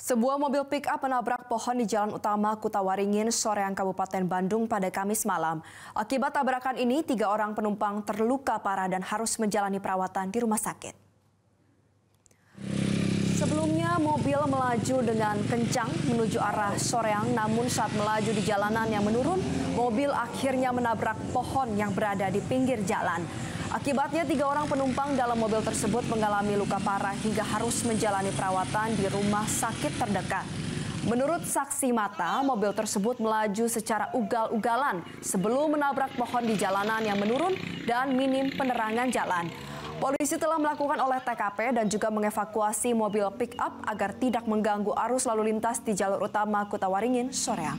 Sebuah mobil pick-up menabrak pohon di jalan utama Kutawaringin, Soreang, Kabupaten Bandung pada Kamis malam. Akibat tabrakan ini, tiga orang penumpang terluka parah dan harus menjalani perawatan di rumah sakit. Sebelumnya, mobil melaju dengan kencang menuju arah Soreang, namun saat melaju di jalanan yang menurun, mobil akhirnya menabrak pohon yang berada di pinggir jalan. Akibatnya tiga orang penumpang dalam mobil tersebut mengalami luka parah hingga harus menjalani perawatan di rumah sakit terdekat. Menurut saksi mata, mobil tersebut melaju secara ugal-ugalan sebelum menabrak pohon di jalanan yang menurun dan minim penerangan jalan. Polisi telah melakukan oleh TKP dan juga mengevakuasi mobil pick-up agar tidak mengganggu arus lalu lintas di jalur utama Kota Waringin Soreang.